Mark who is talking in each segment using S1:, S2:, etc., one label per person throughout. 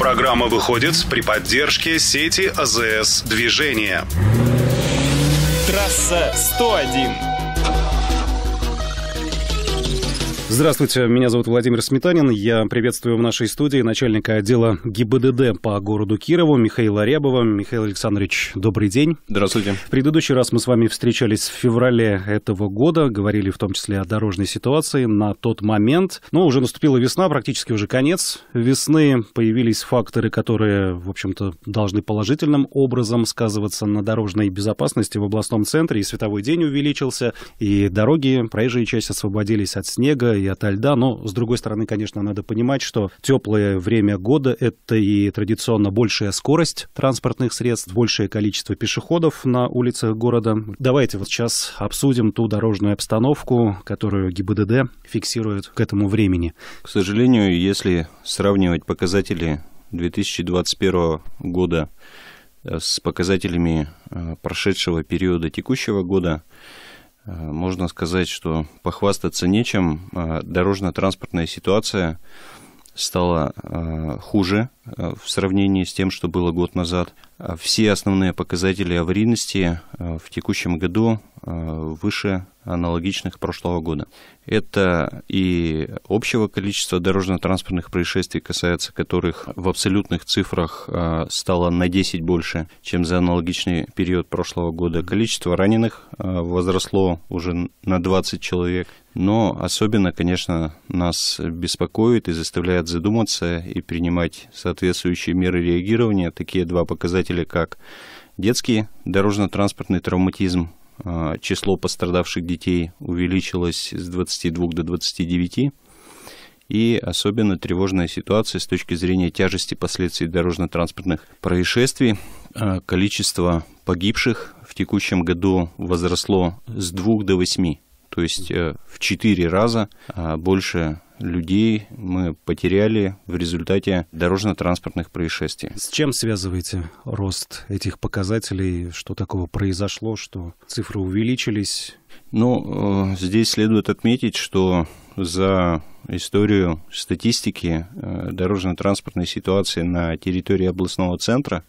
S1: Программа выходит при поддержке сети АЗС «Движение». Трасса 101 Здравствуйте, меня зовут Владимир Сметанин. Я приветствую в нашей студии начальника отдела ГИБДД по городу Кирову Михаила Рябова. Михаил Александрович, добрый день. Здравствуйте. В предыдущий раз мы с вами встречались в феврале этого года, говорили в том числе о дорожной ситуации на тот момент. Но уже наступила весна, практически уже конец весны. Появились факторы, которые, в общем-то, должны положительным образом сказываться на дорожной безопасности в областном центре. И световой день увеличился, и дороги, проезжие части освободились от снега, и ото льда. Но, с другой стороны, конечно, надо понимать, что теплое время года — это и традиционно большая скорость транспортных средств, большее количество пешеходов на улицах города. Давайте вот сейчас обсудим ту дорожную обстановку, которую ГИБДД фиксирует к этому времени.
S2: К сожалению, если сравнивать показатели 2021 года э, с показателями э, прошедшего периода текущего года, Э, можно сказать, что похвастаться нечем. Э, дорожно-транспортная ситуация стала э, хуже в сравнении с тем, что было год назад. Все основные показатели аварийности в текущем году Э, выше аналогичных прошлого года. Это и общего количества дорожно-транспортных происшествий, касается которых в абсолютных цифрах э, стало на 10 больше, чем за аналогичный период прошлого года. Количество раненых э, возросло уже на 20 человек. Но особенно, конечно, нас беспокоит и заставляет задуматься и принимать соответствующие меры реагирования. Такие два показателя, как детский дорожно-транспортный травматизм а, число пострадавших детей увеличилось с 22 до 29, и особенно тревожная ситуация с точки зрения тяжести последствий дорожно-транспортных происшествий. А, количество погибших в текущем году возросло с 2 до 8, то есть э, в 4 раза а больше людей мы потеряли в результате дорожно-транспортных происшествий. С
S1: чем связываете рост этих показателей? Что такого произошло, что
S2: цифры увеличились? Ну, э, здесь следует отметить, что за историю статистики э, дорожно-транспортной ситуации на территории областного центра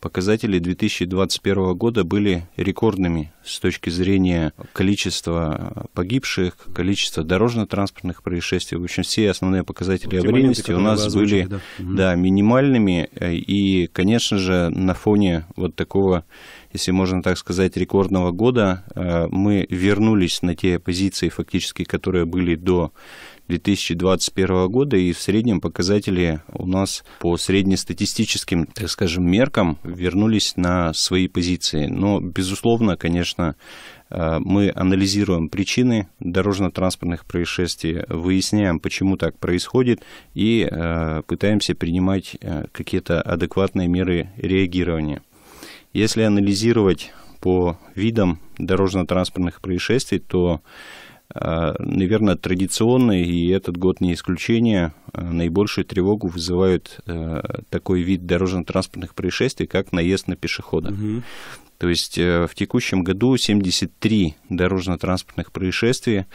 S2: Показатели 2021 года были рекордными с точки зрения количества э, погибших, количества дорожно-транспортных происшествий. В общем, все основные показатели вот аварийности моменты, у нас были да. Да, минимальными. Э, и, конечно же, на фоне вот такого, если можно так сказать, рекордного года э, мы вернулись на те позиции, фактически, которые были до 2021 года, и в среднем показатели у нас по среднестатистическим, так скажем, меркам вернулись на свои позиции. Но, безусловно, конечно, э, мы анализируем причины дорожно-транспортных происшествий, выясняем, почему так происходит, и э, пытаемся принимать э, какие-то адекватные меры реагирования. Если анализировать по видам дорожно-транспортных происшествий, то Э, наверное, традиционно, и этот год не исключение, э, наибольшую тревогу вызывают э, такой вид дорожно-транспортных происшествий, как наезд на пешехода. То есть в текущем году 73 дорожно-транспортных происшествия,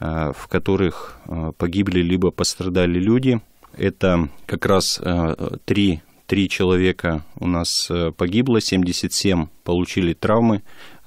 S2: в которых погибли либо пострадали люди. Это как раз три три человека у нас погибло, 77 получили травмы,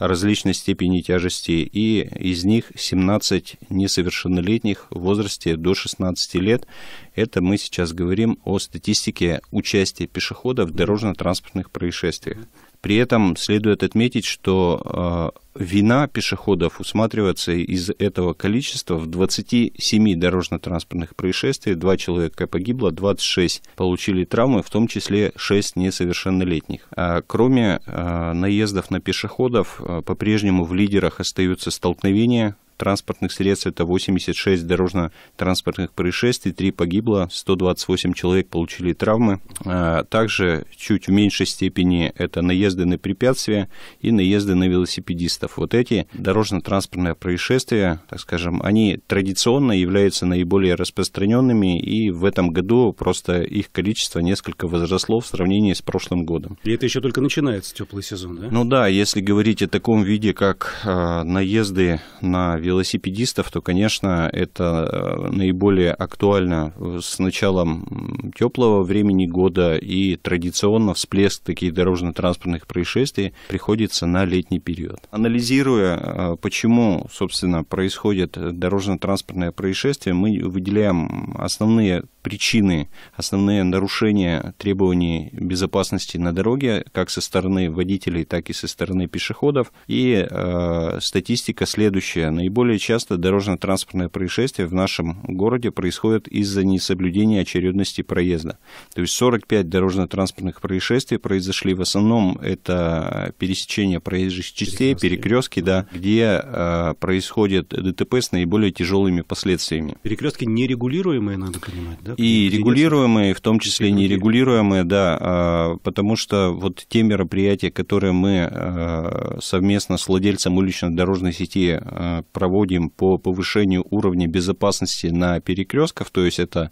S2: различной степени тяжести, и из них 17 несовершеннолетних в возрасте до 16 лет. Это мы сейчас говорим о статистике участия пешехода в дорожно-транспортных происшествиях. При этом следует отметить, что э, вина пешеходов усматривается из этого количества в 27 дорожно-транспортных происшествий. Два человека погибло, 26 получили травмы, в том числе 6 несовершеннолетних. А кроме а, наездов на пешеходов, а, по-прежнему в лидерах остаются столкновения транспортных средств, это 86 дорожно-транспортных происшествий, 3 погибло, 128 человек получили травмы. А, также чуть в меньшей степени это наезды на препятствия и наезды на велосипедистов. Вот эти дорожно-транспортные происшествия, так скажем, они традиционно являются наиболее распространенными, и в этом году просто их количество несколько возросло в сравнении с прошлым годом.
S1: И это еще только начинается теплый сезон, да? Ну
S2: да, если говорить о таком виде, как а, наезды на велосипедистов, велосипедистов, то, конечно, это э, наиболее актуально э, с началом теплого времени года и традиционно всплеск таких дорожно-транспортных происшествий приходится на летний период. Анализируя, э, почему, собственно, происходит дорожно-транспортное происшествие, мы выделяем основные причины, основные нарушения требований безопасности на дороге, как со стороны водителей, так и со стороны пешеходов. И э, статистика следующая. Наиболее часто дорожно-транспортное происшествие в нашем городе происходит из-за несоблюдения очередности проезда. То есть 45 дорожно-транспортных происшествий произошли. В основном это пересечение проезжих частей, перекрестки, да, где э, происходит ДТП с наиболее тяжелыми последствиями.
S1: Перекрестки нерегулируемые, надо понимать, да? И регулируемые,
S2: в том числе нерегулируемые, да, а, потому что вот те мероприятия, которые мы а, совместно с владельцем улично-дорожной сети а, проводим по повышению уровня безопасности на перекрестках, то есть это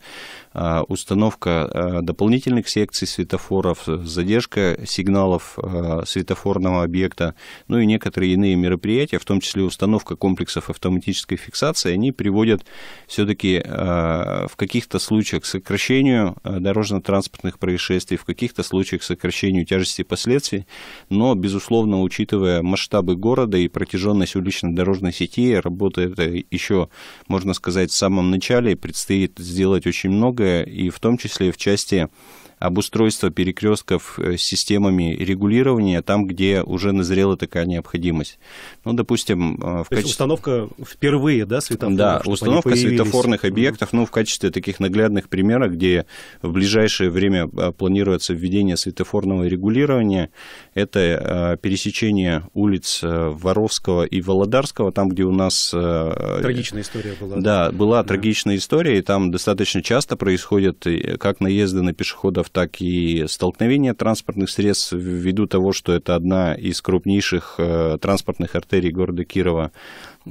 S2: а, установка а, дополнительных секций светофоров, задержка сигналов а, светофорного объекта, ну и некоторые иные мероприятия, в том числе установка комплексов автоматической фиксации, они приводят все-таки в каких-то случаях к сокращению дорожно-транспортных происшествий, в каких-то случаях к сокращению тяжести последствий, но, безусловно, учитывая масштабы города и протяженность улично-дорожной сети, работа это еще, можно сказать, в самом начале, предстоит сделать очень много, многое, и в том числе в части обустройство перекрестков э, с системами регулирования там, где уже назрела такая необходимость. Ну, допустим, э, в То качестве...
S1: установка впервые, да, светофорных? Да, установка светофорных
S2: объектов, ну, в качестве таких наглядных примеров, где в ближайшее время а, планируется введение светофорного регулирования, это а, пересечение улиц э, Воровского и Володарского, там, где у нас... Трагичная история была. Да, была да. трагичная история, и там достаточно часто происходят как наезды на пешеходов, так и столкновения транспортных средств ввиду того, что это одна из крупнейших э, транспортных артерий города Кирова.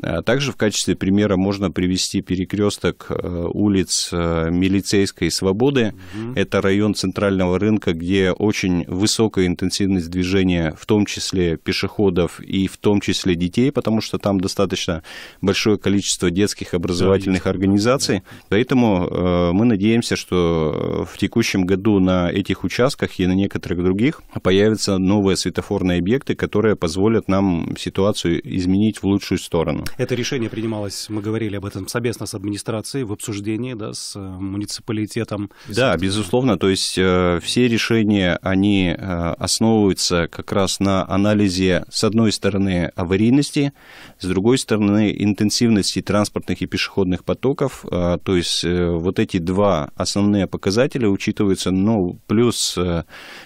S2: А также в качестве примера можно привести перекресток э, улиц э, Милицейской Свободы. Угу. Это район центрального рынка, где очень высокая интенсивность движения, в том числе пешеходов и в том числе детей, потому что там достаточно большое количество детских образовательных да, организаций. Да. Поэтому э, мы надеемся, что в текущем году на этих участках и на некоторых других появятся новые светофорные объекты, которые позволят нам ситуацию изменить в лучшую сторону.
S1: Это решение принималось, мы говорили об этом совместно с администрацией в обсуждении, да, с э, муниципалитетом.
S2: Да, безусловно, то есть э, все решения, они э, основываются как раз на анализе, с одной стороны, аварийности, с другой стороны, интенсивности транспортных и пешеходных потоков, то есть вот эти два основные показателя учитываются, но ну, плюс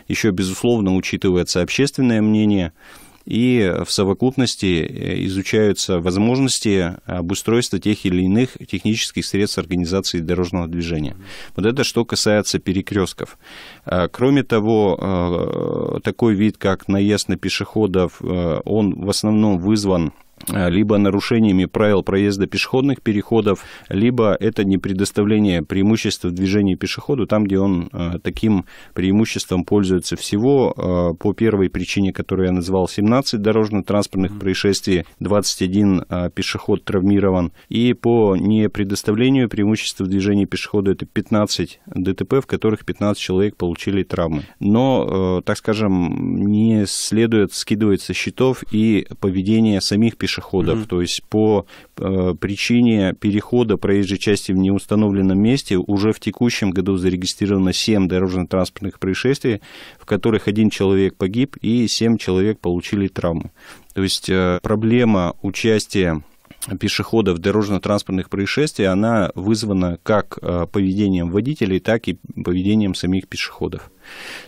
S2: еще, безусловно, учитывается общественное мнение, и в совокупности э, изучаются возможности обустройства тех или иных технических средств организации дорожного движения. Вот это что касается перекрестков. А, кроме того, э, такой вид, как наезд на пешеходов, э, он в основном вызван Э, либо нарушениями правил проезда пешеходных переходов, либо это не предоставление преимущества в движении пешеходу там, где он э, таким преимуществом пользуется всего. Э, по первой причине, которую я назвал, 17 дорожно-транспортных происшествий, 21 пешеход травмирован. И по непредоставлению преимущества в движении пешехода это 15 ДТП, в которых 15 человек получили травмы. Но, так скажем, не следует скидывать со счетов и поведение самих пешеходов пешеходов. Угу. То есть по э, причине перехода проезжей части в неустановленном месте уже в текущем году зарегистрировано 7 дорожно-транспортных происшествий, в которых один человек погиб и 7 человек получили травмы. То есть э, проблема участия пешеходов в дорожно-транспортных происшествиях, она вызвана как э, поведением водителей, так и поведением самих пешеходов.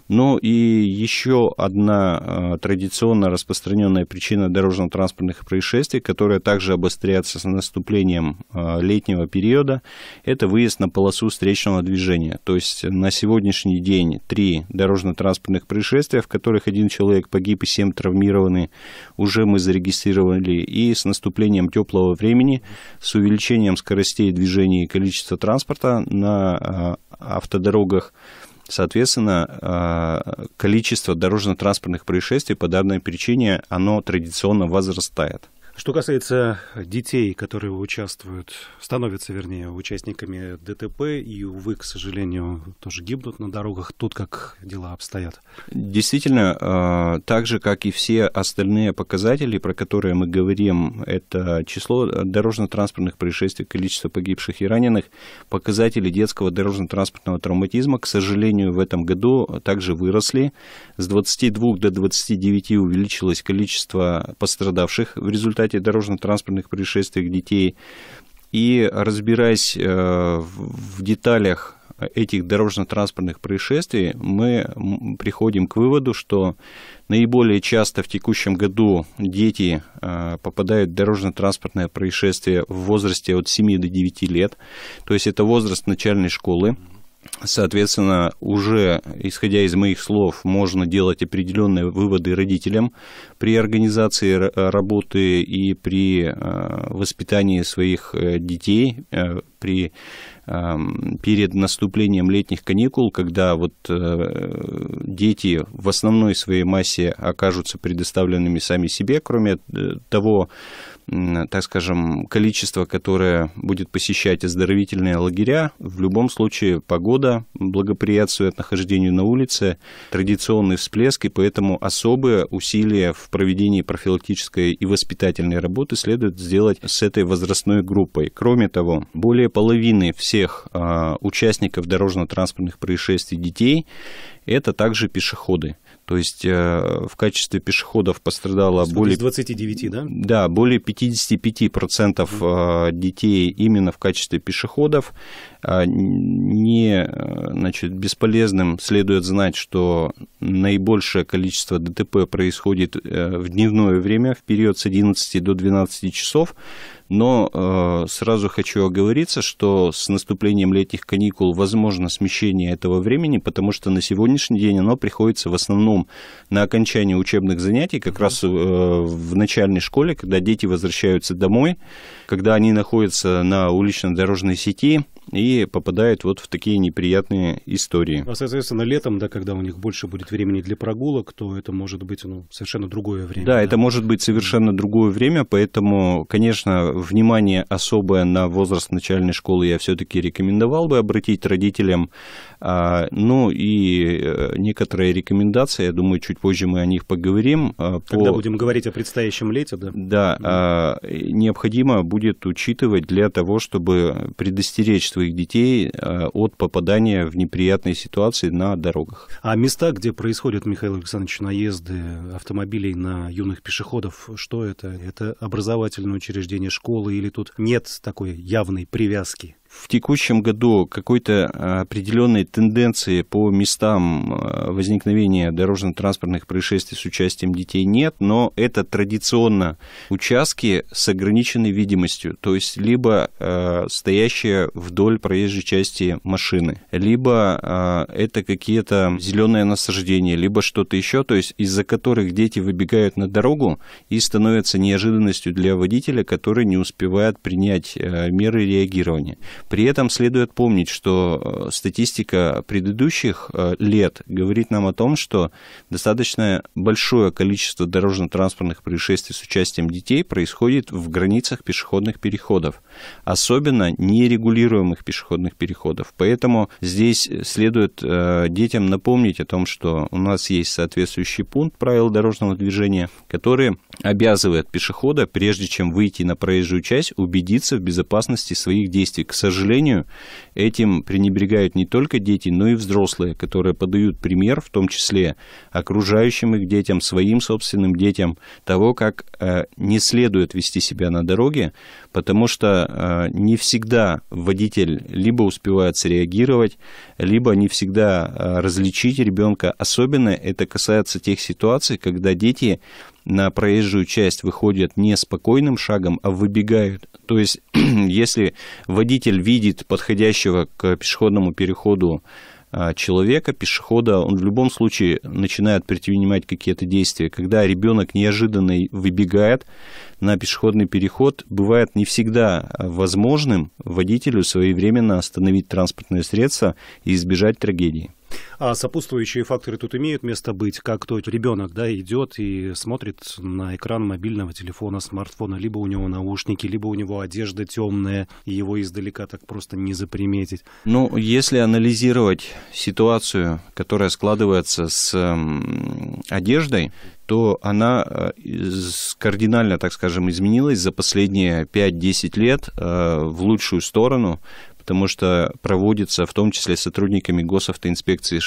S2: Ну и еще одна э, традиционно распространенная причина дорожно-транспортных происшествий, которая также обостряется с наступлением э, летнего периода, это выезд на полосу встречного движения. То есть на сегодняшний день три дорожно-транспортных происшествия, в которых один человек погиб и семь травмированы, уже мы зарегистрировали. И с наступлением теплого времени, с увеличением скоростей движения и количества транспорта на э, автодорогах, Соответственно, а, количество дорожно-транспортных происшествий по данной причине, оно традиционно возрастает.
S1: Что касается детей, которые участвуют, становятся, вернее, участниками ДТП и, увы, к сожалению, тоже гибнут на дорогах, тут как дела обстоят?
S2: Действительно, а, так же, как и все остальные показатели, про которые мы говорим, это число дорожно-транспортных происшествий, количество погибших и раненых, показатели детского дорожно-транспортного травматизма, к сожалению, в этом году также выросли. С 22 до 29 увеличилось количество пострадавших в результате результате дорожно-транспортных происшествий детей. И разбираясь э, в деталях этих дорожно-транспортных происшествий, мы приходим к выводу, что наиболее часто в текущем году дети э, попадают в дорожно-транспортное происшествие в возрасте от 7 до 9 лет, то есть это возраст начальной школы. Соответственно, уже исходя из моих слов, можно делать определенные выводы родителям при организации работы и при а, воспитании своих э, детей, э, при перед наступлением летних каникул, когда вот э, дети в основной своей массе окажутся предоставленными сами себе, кроме того так скажем, количество, которое будет посещать оздоровительные лагеря, в любом случае погода благоприятствует нахождению на улице, традиционный всплеск, и поэтому особые усилия в проведении профилактической и воспитательной работы следует сделать с этой возрастной группой. Кроме того, более половины всех а, участников дорожно-транспортных происшествий детей это также пешеходы. То есть э, в качестве пешеходов пострадало более... Из
S1: 29, да?
S2: Да, более 55% mm-hmm. Э, детей именно в качестве пешеходов. А, не э, значит, бесполезным следует знать, что наибольшее количество ДТП происходит э, в дневное время, в период с 11 до 12 часов. Но э, сразу хочу оговориться, что с наступлением летних каникул возможно смещение этого времени, потому что на сегодняшний день оно приходится в основном на окончание учебных занятий, как раз в начальной школе, когда дети возвращаются домой, когда они находятся на улично-дорожной сети и и попадают вот в такие неприятные истории. Ну, а, соответственно,
S1: летом, да, когда у них больше будет времени для прогулок, то это может быть ну, совершенно другое время. Да, да,
S2: это может быть совершенно другое время, поэтому, конечно, внимание особое на возраст начальной школы я все-таки рекомендовал бы обратить родителям. А, ну и э, некоторые рекомендации, я думаю, чуть позже мы о них поговорим. А, когда по... будем
S1: говорить о предстоящем лете, да?
S2: Да, а, необходимо будет учитывать для того, чтобы предостеречь своих детей э, от попадания в неприятные ситуации на дорогах.
S1: А места, где происходят, Михаил Александрович, наезды автомобилей на юных пешеходов, что это? Это образовательное учреждение, школы или тут нет такой явной
S2: привязки? в текущем году какой-то а, определенной тенденции по местам а, возникновения дорожно-транспортных происшествий с участием детей нет, но это традиционно участки с ограниченной видимостью, то есть либо э, стоящие вдоль проезжей части машины, либо э, это какие-то зеленые насаждения, либо что-то еще, то есть из-за которых дети выбегают на дорогу и становятся неожиданностью для водителя, который не успевает принять меры реагирования. При этом следует помнить, что э, статистика предыдущих э, лет говорит нам о том, что достаточно большое количество дорожно-транспортных происшествий с участием детей происходит в границах пешеходных переходов, особенно нерегулируемых пешеходных переходов. Поэтому здесь следует э, детям напомнить о том, что у нас есть соответствующий пункт правил дорожного движения, который обязывает пешехода, прежде чем выйти на проезжую часть, убедиться в безопасности своих действий. К сожалению, сожалению, этим пренебрегают не только дети, но и взрослые, которые подают пример, в том числе окружающим их детям, своим собственным детям, того, как э, не следует вести себя на дороге, потому что э, не всегда водитель либо успевает среагировать, либо не всегда э, различить ребенка. Особенно это касается тех ситуаций, когда дети на проезжую часть выходят не спокойным шагом, а выбегают. То есть, если водитель видит подходящего к пешеходному переходу а, человека, пешехода, он в любом случае начинает предпринимать какие-то действия. Когда ребенок неожиданно выбегает на пешеходный переход, бывает не всегда возможным водителю своевременно остановить транспортное средство и избежать трагедии.
S1: А сопутствующие факторы тут имеют место быть, как тот ребенок да, идет и смотрит на экран мобильного телефона, смартфона, либо у него наушники, либо у него одежда темная, и его издалека так просто не заприметить.
S2: Ну, если анализировать ситуацию, которая складывается с одеждой, то она э, кардинально, так скажем, изменилась за последние 5-10 лет э, в лучшую сторону, потому что проводятся в том числе сотрудниками госавтоинспекции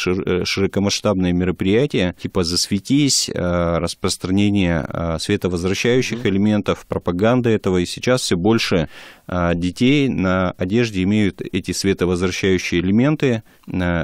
S2: э, широкомасштабные мероприятия, типа «Засветись», э, распространение э, световозвращающих элементов, пропаганда этого, и сейчас все больше детей на одежде имеют эти световозвращающие элементы,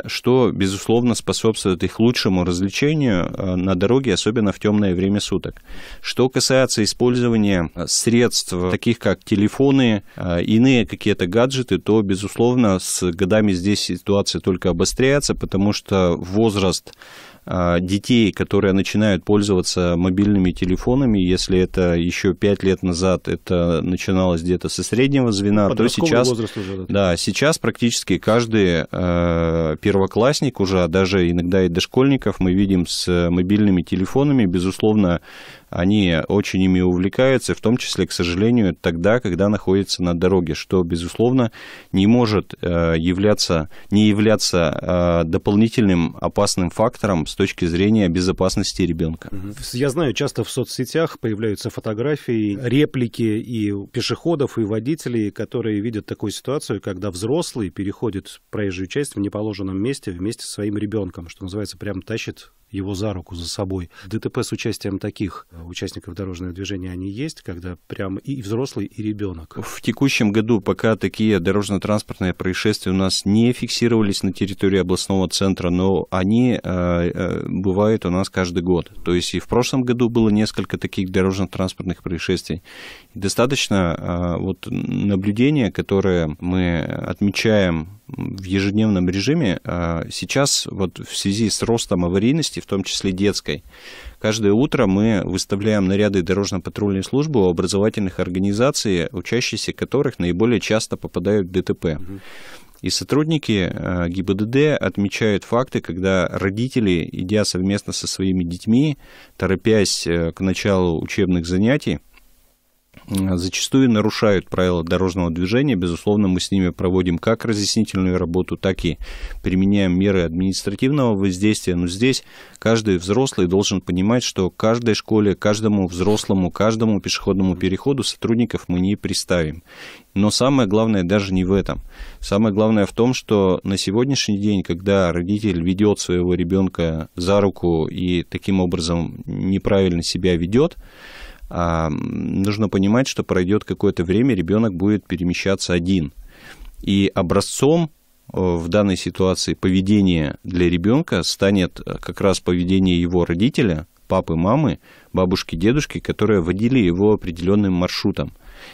S2: что, безусловно, способствует их лучшему развлечению на дороге, особенно в темное время суток. Что касается использования средств, таких как телефоны, иные какие-то гаджеты, то, безусловно, безусловно, с годами здесь ситуация только обостряется, потому что возраст а, детей, которые начинают пользоваться мобильными телефонами, если это еще 5 лет назад это начиналось где-то со среднего звена, то сейчас, уже, да. да, сейчас практически каждый э, первоклассник уже, а даже иногда и дошкольников мы видим с мобильными телефонами, безусловно, они очень ими увлекаются, в том числе, к сожалению, тогда, когда находятся на дороге, что, безусловно, не может э, являться, не являться э, дополнительным опасным фактором с точки зрения безопасности ребенка.
S1: Я знаю, часто в соцсетях появляются фотографии, реплики и пешеходов, и водителей, которые видят такую ситуацию, когда взрослый переходит проезжую часть в неположенном месте вместе со своим ребенком, что называется, прям тащит его за руку, за собой. ДТП с участием таких э, участников дорожного движения они есть, когда прям и взрослый, и ребенок.
S2: В текущем году пока такие дорожно-транспортные происшествия у нас не фиксировались на территории областного центра, но они э, э, бывают у нас каждый год. То есть и в прошлом году было несколько таких дорожно-транспортных происшествий. И достаточно э, вот наблюдения, которые мы отмечаем в ежедневном режиме. А, сейчас вот в связи с ростом аварийности, в том числе детской, каждое утро мы выставляем наряды дорожно-патрульной службы у образовательных организаций, учащиеся которых наиболее часто попадают в ДТП. И сотрудники а, ГИБДД отмечают факты, когда родители, идя совместно со своими детьми, торопясь э, к началу учебных занятий, зачастую нарушают правила дорожного движения. Безусловно, мы с ними проводим как разъяснительную работу, так и применяем меры административного воздействия. Но здесь каждый взрослый должен понимать, что каждой школе, каждому взрослому, каждому пешеходному переходу сотрудников мы не приставим. Но самое главное даже не в этом. Самое главное в том, что на сегодняшний день, когда родитель ведет своего ребенка за руку и таким образом неправильно себя ведет, а, нужно понимать, что пройдет какое-то время, ребенок будет перемещаться один. И образцом э, в данной ситуации поведения для ребенка станет э, как раз поведение его родителя, папы, мамы, бабушки, дедушки, которые водили его определенным маршрутом.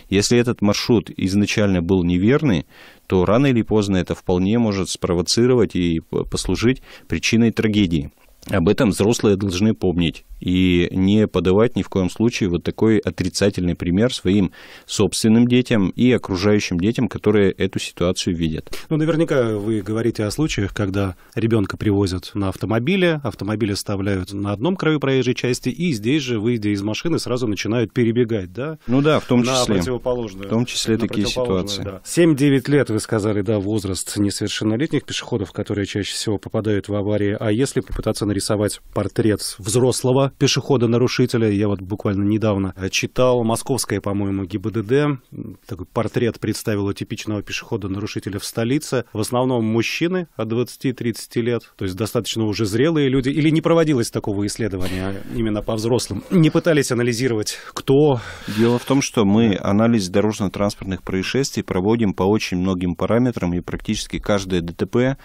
S2: Если этот маршрут изначально был неверный, то рано или поздно это вполне может спровоцировать и э, послужить причиной трагедии – об этом взрослые должны помнить и не подавать ни в коем случае вот такой отрицательный пример своим собственным детям и окружающим детям, которые эту ситуацию видят.
S1: Ну, наверняка вы говорите о случаях, когда ребенка привозят на автомобиле, автомобили оставляют на одном краю проезжей части, и здесь же, выйдя из машины, сразу начинают перебегать, да? Ну да, в том числе. На противоположную. В том числе такие ситуации. Да. 7-9 лет, вы сказали, да, возраст несовершеннолетних пешеходов, которые чаще всего попадают в аварии. А если попытаться нарисовать портрет взрослого пешехода-нарушителя. Я вот буквально недавно э, читал московское, по-моему, ГИБДД. Такой портрет представила типичного пешехода-нарушителя в столице. В основном мужчины от 20-30 лет, то есть достаточно уже зрелые люди. Или не проводилось такого исследования а именно по взрослым? Не пытались анализировать,
S2: кто... Дело в том, что мы анализ дорожно-транспортных происшествий проводим по очень многим параметрам, и практически каждое ДТП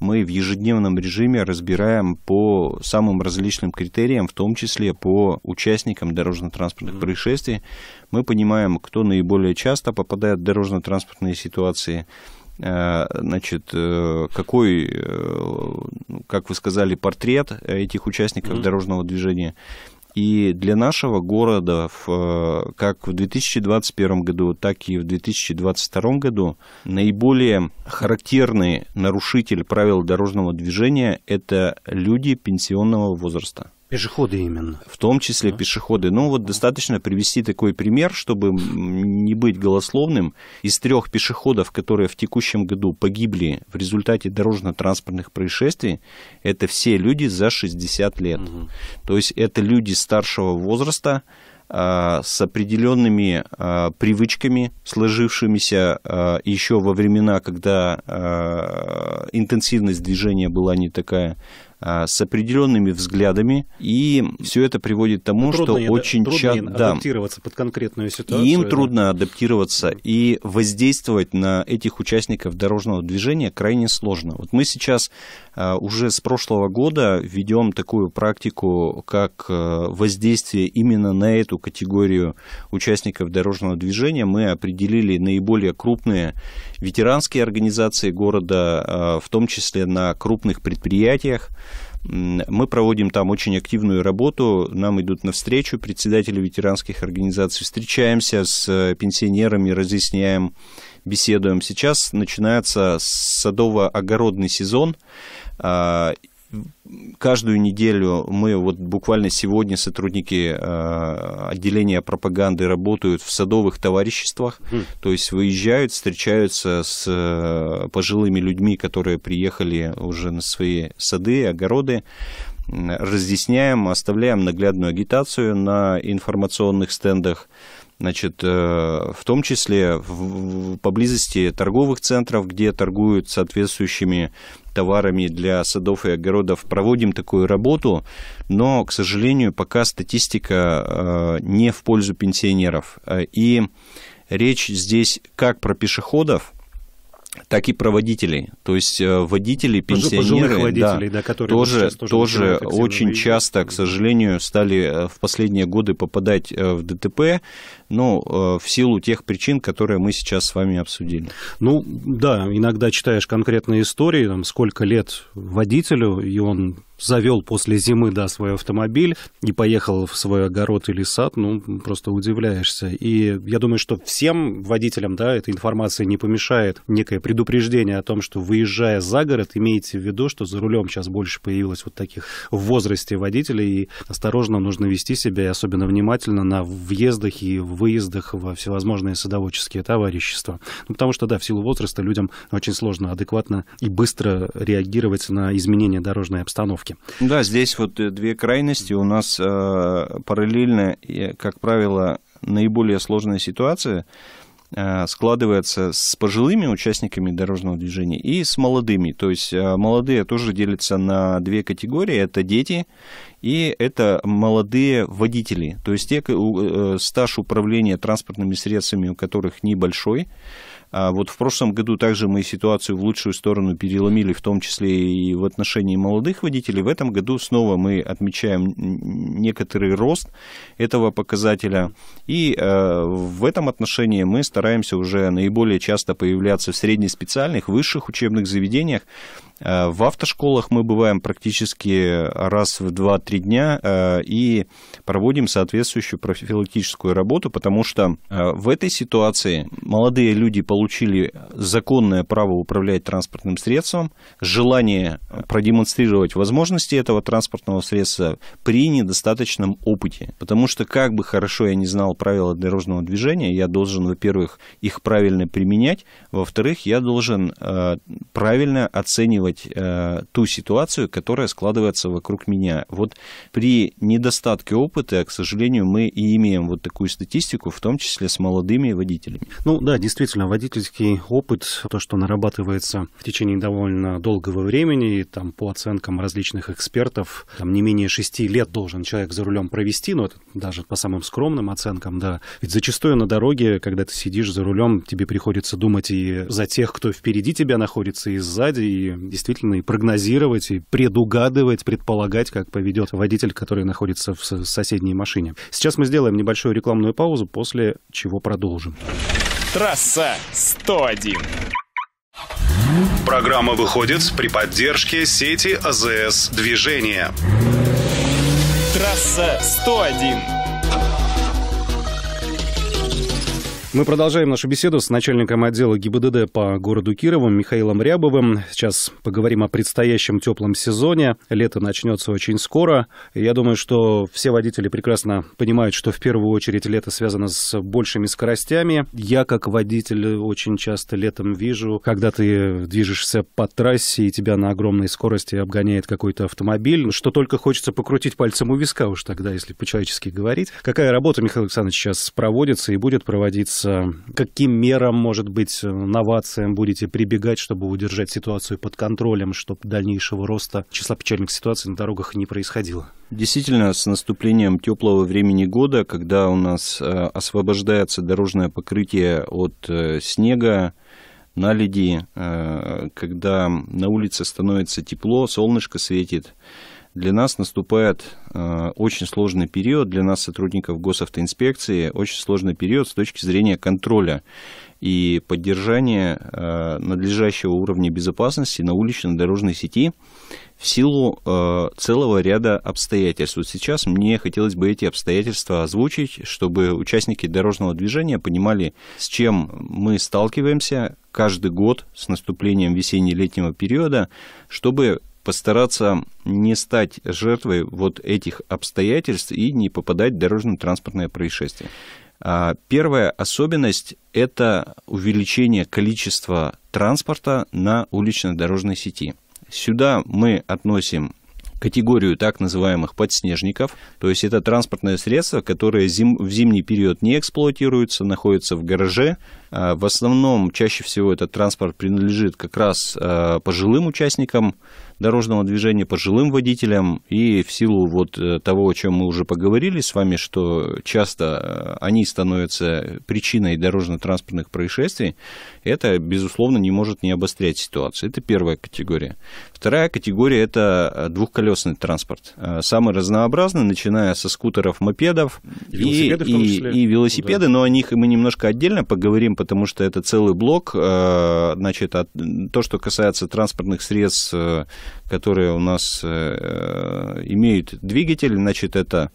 S2: мы в ежедневном режиме разбираем по по самым различным критериям, в том числе по участникам дорожно-транспортных mm-hmm. происшествий. Мы понимаем, кто наиболее часто попадает в дорожно-транспортные ситуации, э, значит, э, какой, э, ну, как вы сказали, портрет этих участников mm-hmm. дорожного движения. И для нашего города в, э, как в 2021 году, так и в 2022 году наиболее характерный нарушитель правил дорожного движения – это люди пенсионного возраста. Пешеходы именно. В том числе да. пешеходы. Ну вот достаточно привести такой пример, чтобы не быть голословным. Из трех пешеходов, которые в текущем году погибли в результате дорожно-транспортных происшествий, это все люди за 60 лет. Угу. То есть это люди старшего возраста, а, с определенными а, привычками, сложившимися а, еще во времена, когда интенсивность движения была не такая а, с определенными взглядами, и все это приводит к тому, трудно, что очень часто... Да,
S1: адаптироваться под конкретную ситуацию. Им да. трудно
S2: адаптироваться, и воздействовать на этих участников дорожного движения крайне сложно. Вот мы сейчас а, уже с прошлого года ведем такую практику, как а, воздействие именно на эту категорию участников дорожного движения. Мы определили наиболее крупные ветеранские организации города, в том числе на крупных предприятиях, мы проводим там очень активную работу, нам идут навстречу председатели ветеранских организаций, встречаемся с э, пенсионерами, разъясняем, беседуем. Сейчас начинается садово-огородный сезон, а, каждую неделю мы, вот буквально сегодня сотрудники э, отделения пропаганды работают в садовых товариществах, mm. то есть выезжают, встречаются с э, пожилыми людьми, которые приехали уже на свои сады, огороды, разъясняем, оставляем наглядную агитацию на информационных стендах, значит, э, в том числе в, в, поблизости торговых центров, где торгуют соответствующими товарами для садов и огородов, проводим такую работу, но, к сожалению, пока статистика э, не в пользу пенсионеров. Э, и речь здесь как про пешеходов, так и про водителей. То есть э, водители, пенсионеры, водителей, да, да, которые тоже, тоже, тоже очень и... часто, к сожалению, стали э, в последние годы попадать э, в ДТП, но ну, в силу тех причин, которые мы сейчас с вами обсудили.
S1: Ну да, иногда читаешь конкретные истории, там, сколько лет водителю, и он завел после зимы, да, свой автомобиль и поехал в свой огород или сад, ну, просто удивляешься. И я думаю, что всем водителям, да, эта информация не помешает. Некое предупреждение о том, что выезжая за город, имейте в виду, что за рулем сейчас больше появилось вот таких в возрасте водителей, и осторожно нужно вести себя, и особенно внимательно на въездах и выездах во всевозможные садоводческие товарищества. Ну, потому что, да, в силу возраста людям очень сложно адекватно и быстро реагировать на изменения дорожной обстановки.
S2: Да, здесь вот э, две крайности. У нас э, параллельно, как правило, наиболее сложная ситуация э, складывается с пожилыми участниками дорожного движения и с молодыми. То есть молодые тоже делятся на две категории. Это дети и это молодые водители. То есть те, стаж управления транспортными средствами у которых небольшой. А вот в прошлом году также мы ситуацию в лучшую сторону переломили, в том числе и в отношении молодых водителей. В этом году снова мы отмечаем некоторый рост этого показателя. И э, в этом отношении мы стараемся уже наиболее часто появляться в среднеспециальных, высших учебных заведениях, Э, в автошколах мы бываем практически раз в 2-3 дня э, и проводим соответствующую профилактическую работу, потому что э, в этой ситуации молодые люди получили законное право управлять транспортным средством, желание продемонстрировать возможности этого транспортного средства при недостаточном опыте. Потому что как бы хорошо я не знал правила дорожного движения, я должен, во-первых, их правильно применять, во-вторых, я должен правильно оценивать оценивать э, ту ситуацию, которая складывается вокруг меня. Вот при недостатке опыта, к сожалению, мы и имеем вот такую статистику, в том числе с молодыми водителями. Ну да, действительно, водительский опыт,
S1: то, что нарабатывается в течение довольно долгого времени, там по оценкам различных экспертов, там не менее шести лет должен человек за рулем провести, но это даже по самым скромным оценкам, да. Ведь зачастую на дороге, когда ты сидишь за рулем, тебе приходится думать и за тех, кто впереди тебя находится, и сзади, и, действительно и прогнозировать, и предугадывать, предполагать, как поведет водитель, который находится в соседней машине. Сейчас мы сделаем небольшую рекламную паузу, после чего продолжим.
S2: Трасса 101.
S1: Программа выходит при поддержке сети АЗС «Движение». Трасса 101. Мы продолжаем нашу беседу с начальником отдела ГИБДД по городу Кирову Михаилом Рябовым. Сейчас поговорим о предстоящем теплом сезоне. Лето начнется очень скоро. Я думаю, что все водители прекрасно понимают, что в первую очередь лето связано с большими скоростями. Я, как водитель, очень часто летом вижу, когда ты движешься по трассе, и тебя на огромной скорости обгоняет какой-то автомобиль, что только хочется покрутить пальцем у виска уж тогда, если по-человечески говорить. Какая работа, Михаил Александрович, сейчас проводится и будет проводиться каким мерам, может быть, новациям будете прибегать, чтобы удержать ситуацию под контролем, чтобы дальнейшего роста числа печальных ситуаций на дорогах не происходило?
S2: Действительно, с наступлением теплого времени года, когда у нас э, освобождается дорожное покрытие от э, снега, на леди, э, когда на улице становится тепло, солнышко светит, для нас наступает э, очень сложный период, для нас, сотрудников госавтоинспекции, очень сложный период с точки зрения контроля и поддержания э, надлежащего уровня безопасности на улично-дорожной сети в силу э, целого ряда обстоятельств. Вот сейчас мне хотелось бы эти обстоятельства озвучить, чтобы участники дорожного движения понимали, с чем мы сталкиваемся каждый год с наступлением весенне-летнего периода, чтобы постараться не стать жертвой вот этих обстоятельств и не попадать в дорожно-транспортное происшествие. А, первая особенность – это увеличение количества транспорта на уличной дорожной сети. Сюда мы относим категорию так называемых подснежников, то есть это транспортное средство, которое зим, в зимний период не эксплуатируется, находится в гараже. А, в основном чаще всего этот транспорт принадлежит как раз а, пожилым участникам дорожного движения пожилым водителям. И в силу вот э, того, о чем мы уже поговорили с вами, что часто э, они становятся причиной дорожно-транспортных происшествий, это, безусловно, не может не обострять ситуацию. Это первая категория. Вторая категория – это э, двухколесный транспорт. Самый разнообразный, начиная со скутеров, мопедов и, и, и велосипеды, да. но о них мы немножко отдельно поговорим, потому что это целый блок. Значит, то, что касается транспортных средств которые у нас э, э, имеют двигатель, значит, это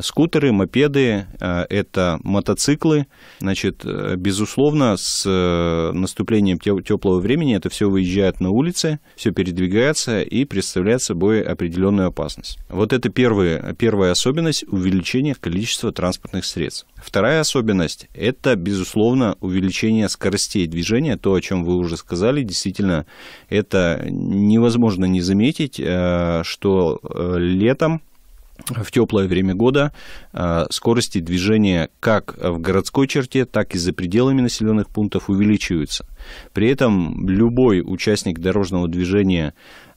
S2: скутеры, мопеды, э, это мотоциклы, значит, безусловно, с наступлением теплого времени это все выезжает на улицы, все передвигается и представляет собой определенную опасность. Вот это первая первая особенность увеличения количества транспортных средств. Вторая особенность – это, безусловно, увеличение скоростей движения. То, о чем вы уже сказали, действительно, это невозможно не заметить, э, что э, летом в теплое время года э, скорости движения как в городской черте, так и за пределами населенных пунктов увеличиваются. При этом любой участник дорожного движения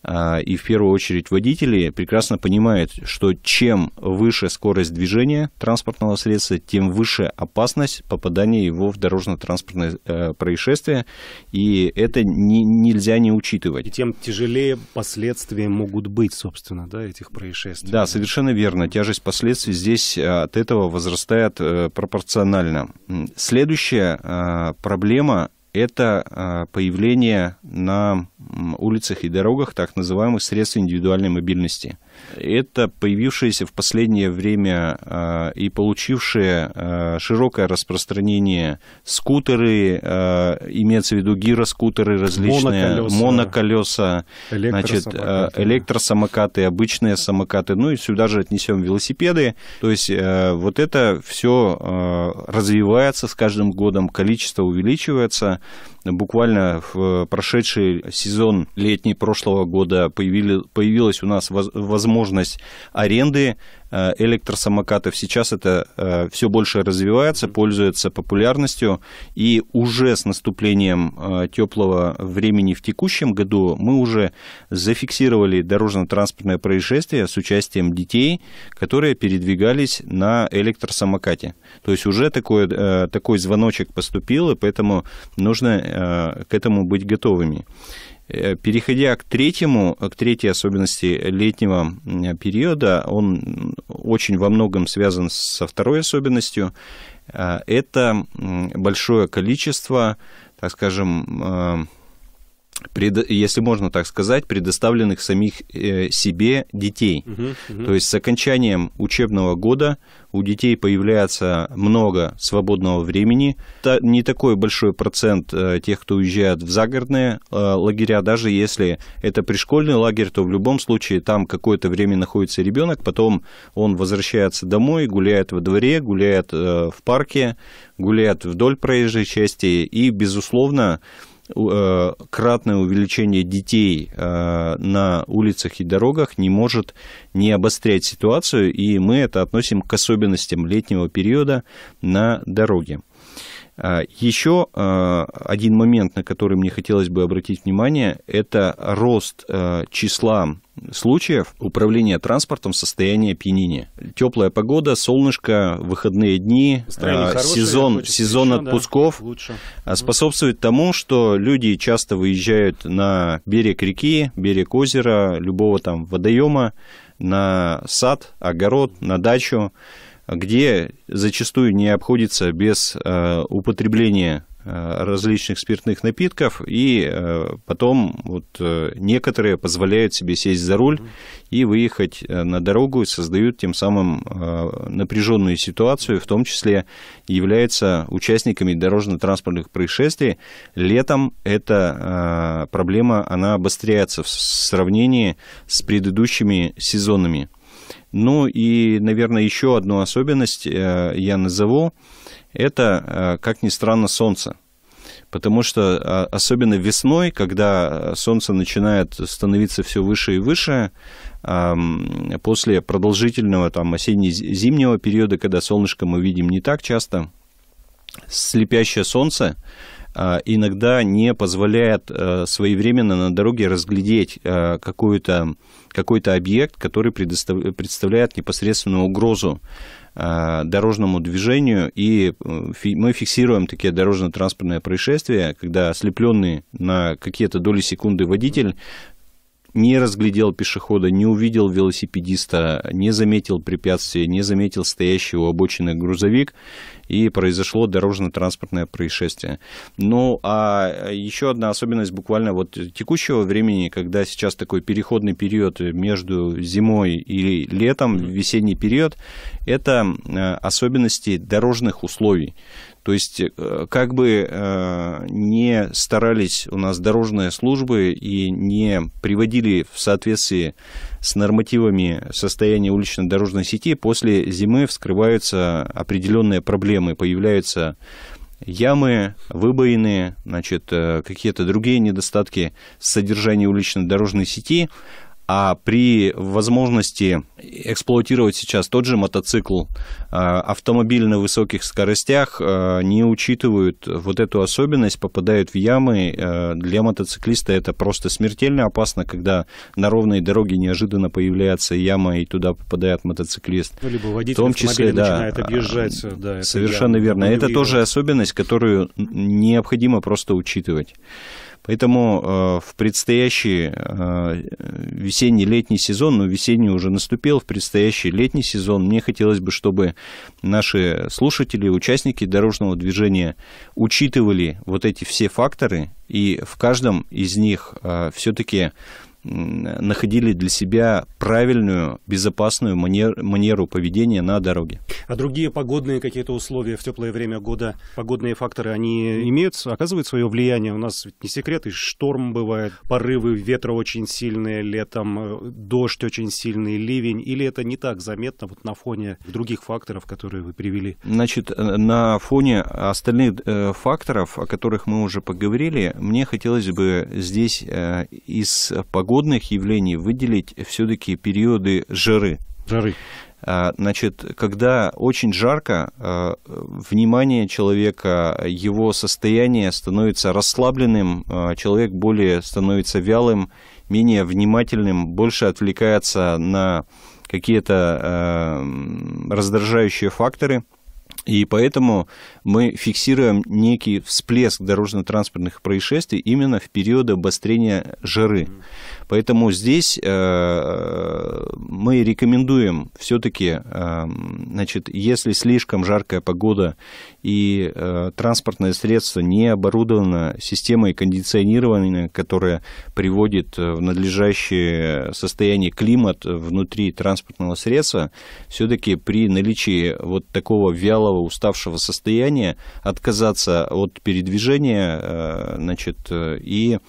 S2: а, и в первую очередь водители прекрасно понимают, что чем выше скорость движения транспортного средства, тем выше опасность попадания его в дорожно-транспортное э, происшествие, и это не, нельзя не учитывать. И тем тяжелее последствия могут быть, собственно,
S1: да, этих происшествий. Да,
S2: совершенно верно. Тяжесть последствий здесь э, от этого возрастает э, пропорционально. Следующая проблема это а, появление на улицах и дорогах так называемых средств индивидуальной мобильности – это появившиеся в последнее время а, и получившие а, широкое распространение скутеры, а, имеется в виду гироскутеры различные, моноколеса, моноколеса Значит, электросамокаты, обычные самокаты, ну и сюда же отнесем велосипеды. То есть вот это все развивается с каждым годом, количество увеличивается буквально в э, прошедший сезон летний прошлого года появили, появилась у нас возможность аренды Э, электросамокатов. Сейчас это э, все больше развивается, пользуется популярностью. И уже с наступлением э, теплого времени в текущем году мы уже зафиксировали дорожно-транспортное происшествие с участием детей, которые передвигались на электросамокате. То есть уже такой, такой звоночек поступил, и поэтому нужно к этому быть готовыми. Э, переходя к третьему, к третьей особенности летнего периода, он очень во многом связан со второй особенностью. Э, это большое количество, так скажем, э, пред, если можно так сказать, предоставленных самих э, себе детей. Угу, угу. То есть с окончанием учебного года у детей появляется много свободного времени. Та, не такой большой процент э, тех, кто уезжает в загородные э, лагеря, даже если это пришкольный лагерь, то в любом случае там какое-то время находится ребенок, потом он возвращается домой, гуляет во дворе, гуляет в парке, гуляет вдоль проезжей части и, безусловно, Э, кратное увеличение детей э, на улицах и дорогах не может не обострять ситуацию, и мы это относим к особенностям летнего периода на дороге. А, еще а, один момент, на который мне хотелось бы обратить внимание, это рост а, числа случаев управления транспортом в состоянии опьянения. Теплая погода, солнышко, выходные дни, Строение сезон, сезон еще, отпусков да, способствует тому, что люди часто выезжают на берег реки, берег озера, любого там водоема, на сад, огород, на дачу где зачастую не обходится без э, употребления э, различных спиртных напитков, и э, потом вот некоторые позволяют себе сесть за руль и выехать на дорогу, и создают тем самым напряженную ситуацию, в том числе являются участниками дорожно-транспортных происшествий. Летом эта проблема, она обостряется в сравнении с предыдущими сезонами. Ну и, наверное, еще одну особенность э, я назову. Это, э, как ни странно, солнце. Потому что а, особенно весной, когда э, солнце начинает становиться все выше и выше, после продолжительного там, осенне-зимнего периода, когда солнышко мы видим не так часто, слепящее солнце – а, иногда не позволяет э, своевременно на дороге разглядеть э, какой-то какой объект, который представляет непосредственную угрозу э, дорожному движению, и мы фиксируем такие дорожно-транспортные происшествия, когда ослепленный на какие-то доли секунды водитель не разглядел пешехода, не увидел велосипедиста, не заметил препятствия, не заметил стоящий у обочины грузовик, и произошло дорожно-транспортное происшествие. Ну, а еще одна особенность буквально вот текущего времени, когда сейчас такой переходный период между зимой и летом, весенний период, это э, особенности дорожных условий. То есть, э, как бы э, не старались у нас дорожные службы и не приводили в соответствии с нормативами состояния улично-дорожной сети, после зимы вскрываются определенные проблемы, появляются ямы, выбоины, значит, э, какие-то другие недостатки содержания улично-дорожной сети, а при возможности эксплуатировать сейчас тот же мотоцикл, э, автомобиль на высоких скоростях э, не учитывают вот эту особенность, попадают в ямы. Э, для мотоциклиста это просто смертельно опасно, когда на ровной дороге неожиданно появляется яма и туда попадает мотоциклист. Ну, либо водитель в том числе, да, начинает объезжать.
S1: Да, совершенно яма, верно. Это тоже
S2: особенность, которую необходимо просто учитывать. Поэтому э, в предстоящий э, весенний-летний сезон, ну, весенний уже наступил, в предстоящий летний сезон мне хотелось бы, чтобы наши слушатели, участники дорожного движения учитывали вот эти все факторы, и в каждом из них э, все-таки находили для себя правильную, безопасную манер, манеру поведения на дороге.
S1: А другие погодные какие-то условия в теплое время года, погодные факторы, они имеют, оказывают свое влияние? У нас ведь не секрет, и шторм бывает, порывы ветра очень сильные летом, э, дождь очень сильный, ливень, или это не так заметно вот на фоне других факторов, которые вы привели?
S2: Значит, э, на фоне остальных э, факторов, о которых мы уже поговорили, мне хотелось бы здесь из погоды погодных явлений выделить все-таки периоды жары. Жары. А, значит, когда очень жарко, а, внимание человека, его состояние становится расслабленным, а, человек более становится вялым, менее внимательным, больше отвлекается на какие-то раздражающие факторы – и поэтому мы фиксируем некий всплеск дорожно-транспортных происшествий именно в периоды обострения жары. Поэтому здесь э, мы рекомендуем все-таки, э, значит, если слишком жаркая погода и э, транспортное средство не оборудовано системой кондиционирования, которая приводит э, в надлежащее состояние климат внутри транспортного средства, все-таки при наличии вот такого вялого, уставшего состояния отказаться от передвижения э, значит, э, и э,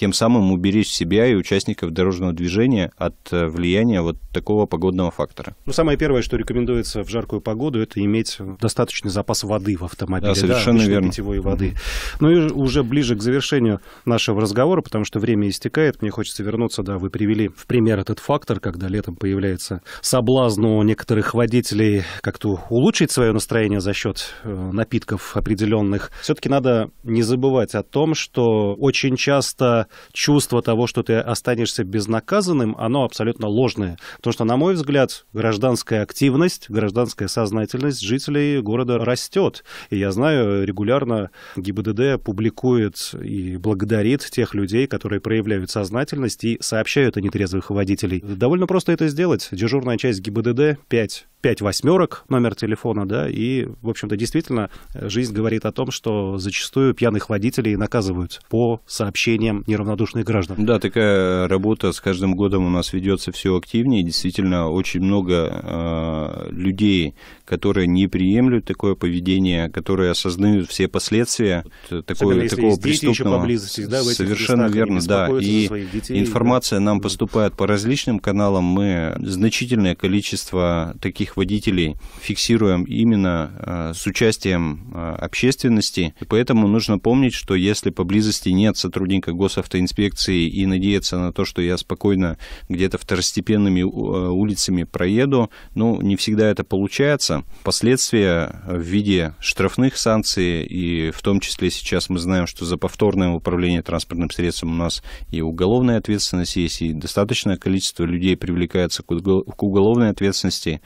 S2: тем самым уберечь себя и участников дорожного движения от э, влияния вот такого погодного фактора.
S1: Ну, самое первое, что рекомендуется в жаркую погоду, это иметь достаточный запас воды в автомобиле. Да, совершенно да, верно. питьевой воды. Mm -hmm. Ну и уже ближе к завершению нашего разговора, потому что время истекает, мне хочется вернуться, да, вы привели в пример этот фактор, когда летом появляется соблазн у некоторых водителей как-то улучшить свое настроение за счет э, напитков определенных. Все-таки надо не забывать о том, что очень часто чувство того, что ты останешься безнаказанным, оно абсолютно ложное. Потому что, на мой взгляд, гражданская активность, гражданская сознательность жителей города растет. И я знаю, регулярно ГИБДД публикует и благодарит тех людей, которые проявляют сознательность и сообщают о нетрезвых водителей. Довольно просто это сделать. Дежурная часть ГИБДД 5 пять восьмерок, номер телефона, да, и, в общем-то, действительно, э, жизнь говорит о том, что зачастую пьяных водителей наказывают по сообщениям неравнодушных граждан.
S2: Да, такая работа с каждым годом у нас ведется все активнее, действительно, очень много э, людей, которые не приемлют такое поведение, которые осознают все последствия вот, такого, Особенно, такого преступного. да, Совершенно верно, да, и детей, информация да. нам поступает по различным каналам, мы значительное количество таких таких водителей фиксируем именно э, с участием э, общественности. И поэтому нужно помнить, что если поблизости нет сотрудника госавтоинспекции и надеяться на то, что я спокойно где-то второстепенными э, улицами проеду, ну, не всегда это получается. Последствия в виде штрафных санкций, и в том числе сейчас мы знаем, что за повторное управление транспортным средством у нас и уголовная ответственность есть, и достаточное количество людей привлекается к уголовной ответственности,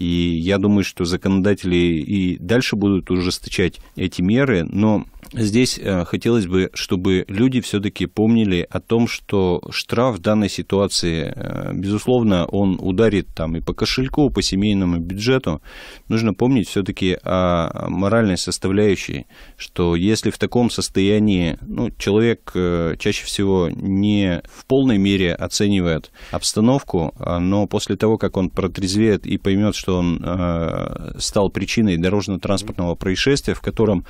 S2: и я думаю, что законодатели и дальше будут ужесточать эти меры, но Здесь э, хотелось бы, чтобы люди все-таки помнили о том, что штраф в данной ситуации, э, безусловно, он ударит там и по кошельку, и по семейному бюджету. Нужно помнить все-таки о моральной составляющей, что если в таком состоянии ну, человек э, чаще всего не в полной мере оценивает обстановку, а, но после того, как он протрезвеет и поймет, что он стал причиной дорожно-транспортного происшествия, в котором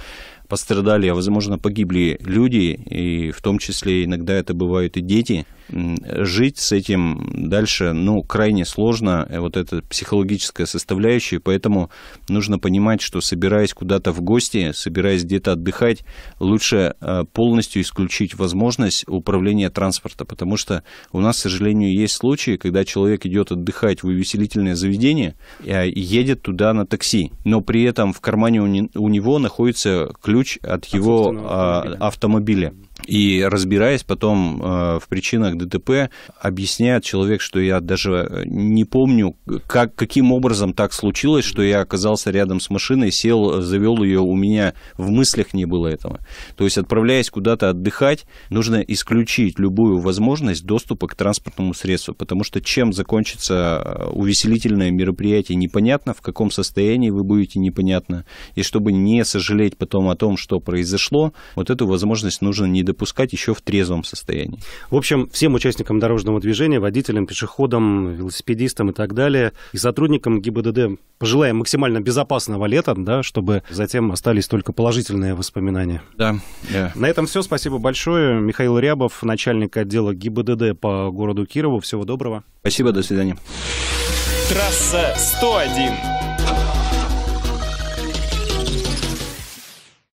S2: пострадали, а возможно погибли люди, и в том числе иногда это бывают и дети жить с этим дальше, ну, крайне сложно, э, вот эта психологическая составляющая, поэтому нужно понимать, что собираясь куда-то в гости, собираясь где-то отдыхать, лучше э, полностью исключить возможность управления транспорта, потому что у нас, к сожалению, есть случаи, когда человек идет отдыхать в увеселительное заведение э, и едет туда на такси, но при этом в кармане у него находится ключ от, его а, автомобиля. автомобиля. И разбираясь потом в причинах ДТП, объясняет человек, что я даже э, не помню, как, каким образом так случилось, что я оказался рядом с машиной, сел, э, завел ее, у меня в мыслях не было этого. То есть, отправляясь куда-то отдыхать, нужно исключить любую возможность доступа к транспортному средству, потому что чем закончится э, увеселительное мероприятие, непонятно, в каком состоянии вы будете, непонятно. И чтобы не сожалеть потом о том, что произошло, вот эту возможность нужно не допускать еще в трезвом состоянии. В общем, всем всем участникам дорожного движения, водителям, пешеходам, велосипедистам и
S1: так далее, и сотрудникам ГИБДД пожелаем максимально безопасного лета, да, чтобы затем остались только положительные воспоминания. Да. Yeah. На этом все. Спасибо большое. Михаил Рябов, начальник отдела ГИБДД по городу Кирову. Всего доброго. Спасибо, до свидания. Трасса 101.